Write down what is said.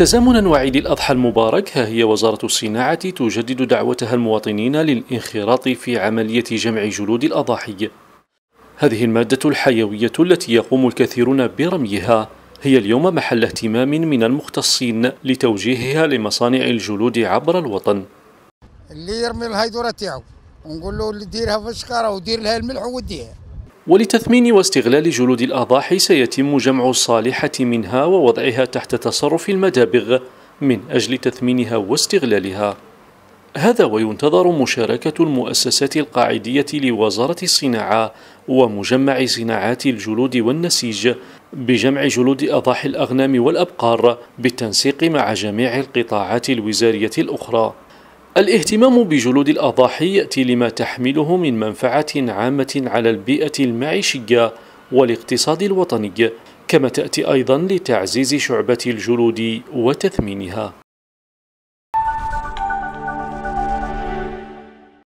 تزامنا وعيد الأضحى المبارك ها هي وزارة الصناعة تجدد دعوتها المواطنين للانخراط في عملية جمع جلود الأضاحي هذه المادة الحيوية التي يقوم الكثيرون برميها هي اليوم محل اهتمام من المختصين لتوجيهها لمصانع الجلود عبر الوطن اللي يرمي الهيدورة تاعو ونقول له اللي ديرها في الشكارة ودير لها الملح وديها ولتثمين واستغلال جلود الأضاحي سيتم جمع الصالحة منها ووضعها تحت تصرف المدابغ من أجل تثمينها واستغلالها هذا وينتظر مشاركة المؤسسات القاعدية لوزارة الصناعة ومجمع صناعات الجلود والنسيج بجمع جلود أضاحي الأغنام والأبقار بالتنسيق مع جميع القطاعات الوزارية الأخرى الاهتمام بجلود الأضاحي يأتي لما تحمله من منفعة عامة على البيئة المعيشية والاقتصاد الوطني كما تأتي أيضا لتعزيز شعبة الجلود وتثمينها